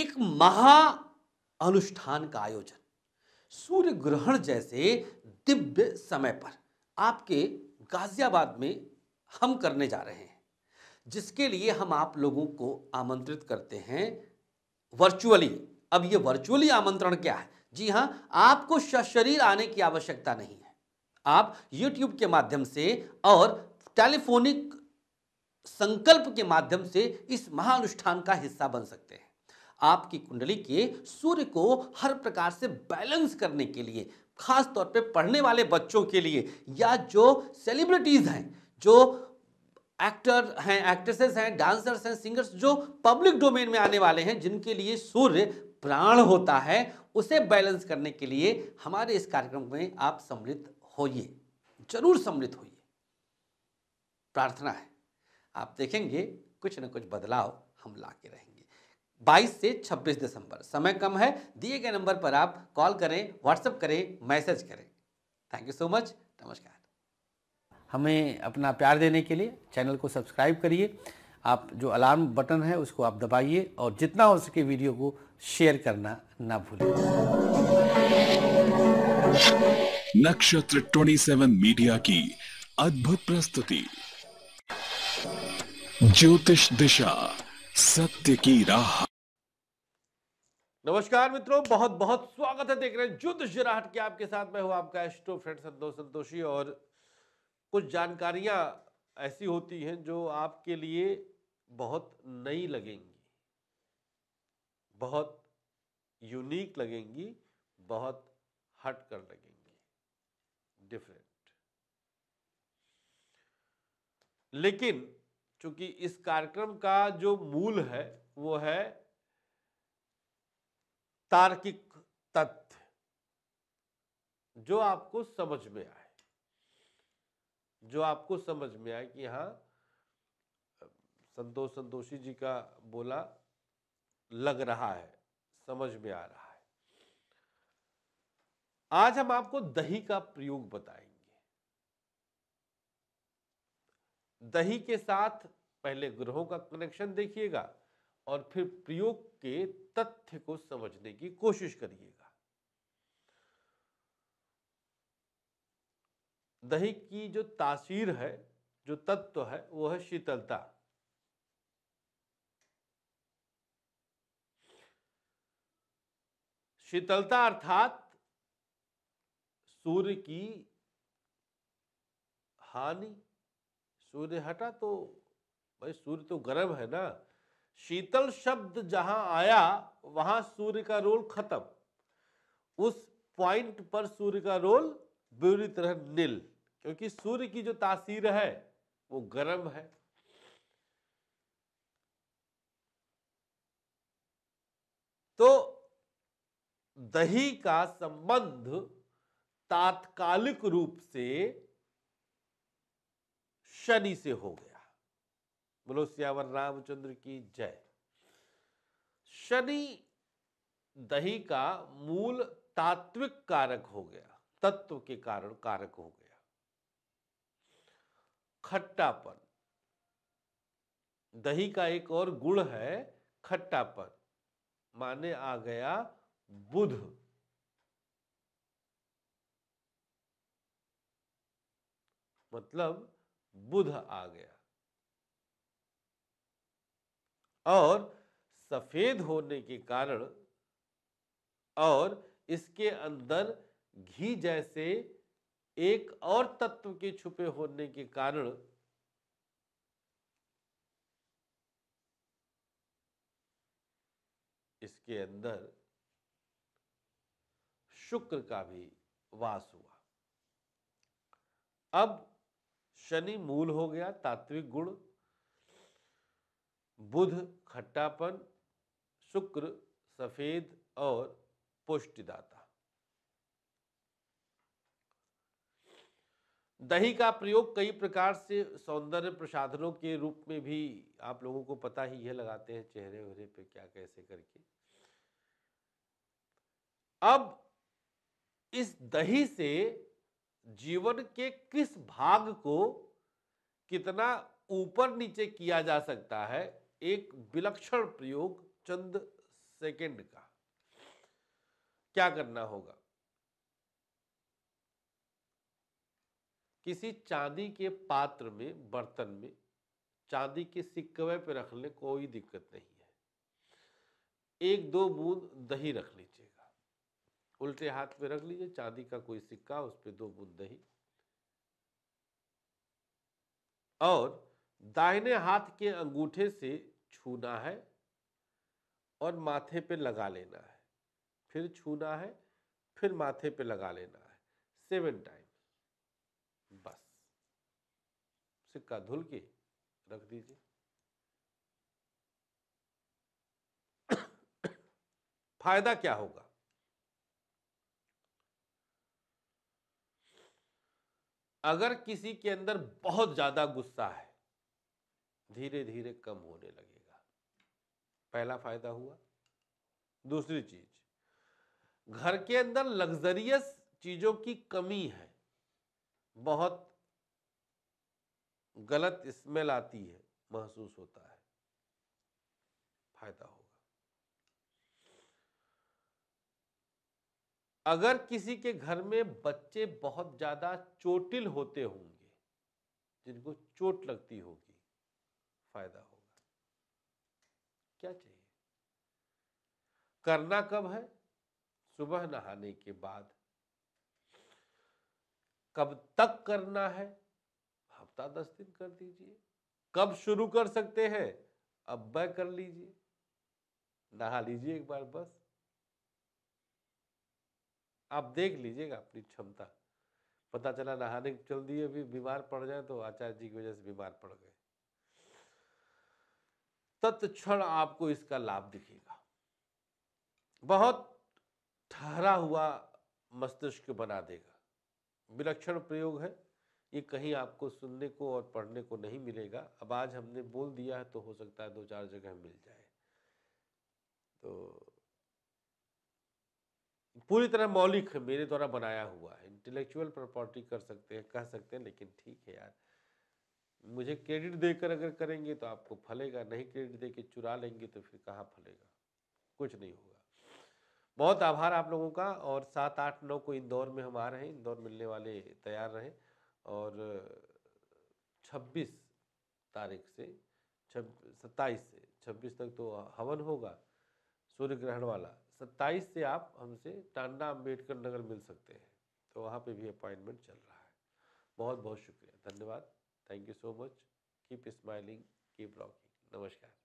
एक महा अनुष्ठान का आयोजन सूर्य ग्रहण जैसे दिव्य समय पर आपके गाजियाबाद में हम करने जा रहे हैं जिसके लिए हम आप लोगों को आमंत्रित करते हैं वर्चुअली अब ये वर्चुअली आमंत्रण क्या है जी हाँ आपको शरीर आने की आवश्यकता नहीं है आप YouTube के माध्यम से और टेलीफोनिक संकल्प के माध्यम से इस महानुष्ठान का हिस्सा बन सकते हैं आपकी कुंडली के सूर्य को हर प्रकार से बैलेंस करने के लिए खास तौर पे पढ़ने वाले बच्चों के लिए या जो सेलिब्रिटीज़ हैं जो एक्टर हैं एक्ट्रेसेस हैं डांसर्स हैं सिंगर्स जो पब्लिक डोमेन में आने वाले हैं जिनके लिए सूर्य प्राण होता है उसे बैलेंस करने के लिए हमारे इस कार्यक्रम में आप सम्मिलित होइए जरूर सम्मिलित होइए प्रार्थना है आप देखेंगे कुछ ना कुछ बदलाव हम ला के रहेंगे 22 से 26 दिसंबर समय कम है दिए गए नंबर पर आप कॉल करें व्हाट्सएप करें मैसेज करें थैंक यू सो मच नमस्कार हमें अपना प्यार देने के लिए चैनल को सब्सक्राइब करिए आप जो अलार्म बटन है उसको आप दबाइए और जितना हो सके वीडियो को शेयर करना ना भूलें नक्षत्र 27 मीडिया की अद्भुत प्रस्तुति ज्योतिष दिशा सत्य की राह नमस्कार मित्रों बहुत बहुत स्वागत है देख रहे हैं जुद्ध जिराहट के आपके साथ मैं हूं आपका एस्ट्रो फ्रेंड संतोष संतोषी और कुछ जानकारियां ऐसी होती हैं जो आपके लिए बहुत नई लगेंगी बहुत यूनिक लगेंगी बहुत हट कर लगेंगी डिफरेंट लेकिन चूंकि इस कार्यक्रम का जो मूल है वो है तार्किक तथ्य जो आपको समझ में आए जो आपको समझ में आए कि हाँ संतोष संतोषी जी का बोला लग रहा है समझ में आ रहा है आज हम आपको दही का प्रयोग बताएंगे दही के साथ पहले ग्रहों का कनेक्शन देखिएगा और फिर प्रयोग के तथ्य को समझने की कोशिश करिएगा दही की जो तासीर है जो तत्व है वो है शीतलता शीतलता अर्थात सूर्य की हानि सूर्य हटा तो भाई सूर्य तो गर्म है ना शीतल शब्द जहां आया वहां सूर्य का रोल खत्म उस पॉइंट पर सूर्य का रोल बुरी तरह नील क्योंकि सूर्य की जो तासीर है वो गर्म है तो दही का संबंध तात्कालिक रूप से शनि से हो गया बोलो सियावर रामचंद्र की जय शनि दही का मूल तात्विक कारक हो गया तत्व के कारण कारक हो गया खट्टापन दही का एक और गुण है खट्टापन माने आ गया बुध मतलब बुध आ गया और सफ़ेद होने के कारण और इसके अंदर घी जैसे एक और तत्व के छुपे होने के कारण इसके अंदर शुक्र का भी वास हुआ अब शनि मूल हो गया तात्विक गुण बुध खट्टापन शुक्र सफ़ेद और पुष्टिदाता दही का प्रयोग कई प्रकार से सौंदर्य प्रसाधनों के रूप में भी आप लोगों को पता ही है लगाते हैं चेहरे वेहरे पे क्या कैसे करके अब इस दही से जीवन के किस भाग को कितना ऊपर नीचे किया जा सकता है एक विलक्षण प्रयोग चंद सेकंड का क्या करना होगा किसी चांदी के पात्र में बर्तन में चांदी के सिक्कवे पे रख ले कोई दिक्कत नहीं है एक दो बूंद दही रख लीजिएगा उल्टे हाथ में रख लीजिए चांदी का कोई सिक्का उस पर दो बूंद दही और दाहिने हाथ के अंगूठे से छूना है और माथे पे लगा लेना है फिर छूना है फिर माथे पे लगा लेना है सेवन टाइम बस सिक्का धुल के रख दीजिए फायदा क्या होगा अगर किसी के अंदर बहुत ज्यादा गुस्सा है धीरे धीरे कम होने लगेगा पहला फायदा हुआ दूसरी चीज घर के अंदर लग्जरियस चीजों की कमी है बहुत गलत स्मेल आती है महसूस होता है फायदा होगा अगर किसी के घर में बच्चे बहुत ज्यादा चोटिल होते होंगे जिनको चोट लगती होगी फायदा होगा क्या चाहिए करना कब है सुबह नहाने के बाद कब तक करना है हफ्ता दस दिन कर दीजिए कब शुरू कर सकते हैं अब वह कर लीजिए नहा लीजिए एक बार बस आप देख लीजिएगा अपनी क्षमता पता चला नहाने चल दिए भी बीमार पड़ जाए तो आचार्य जी की वजह से बीमार पड़ गए तत्क्षण आपको इसका लाभ दिखेगा बहुत ठहरा हुआ मस्तिष्क बना देगा विलक्षण प्रयोग है ये कहीं आपको सुनने को और पढ़ने को नहीं मिलेगा अब आज हमने बोल दिया है तो हो सकता है दो चार जगह मिल जाए तो पूरी तरह मौलिक है मेरे द्वारा बनाया हुआ है इंटेलेक्चुअल प्रॉपर्टी कर सकते हैं कह सकते हैं लेकिन ठीक है यार मुझे क्रेडिट देकर अगर करेंगे तो आपको फलेगा नहीं क्रेडिट दे चुरा लेंगे तो फिर कहाँ फलेगा कुछ नहीं होगा बहुत आभार आप लोगों का और सात आठ नौ को इंदौर में हम आ रहे हैं इंदौर मिलने वाले तैयार रहें और छब्बीस तारीख से छब सत्ताईस से छब्बीस तक तो हवन होगा सूर्य ग्रहण वाला सत्ताईस से आप हमसे टांडा अम्बेडकर नगर मिल सकते हैं तो वहाँ पे भी अपॉइंटमेंट चल रहा है बहुत बहुत शुक्रिया धन्यवाद Thank you so much. Keep smiling, keep rocking. Namaskar.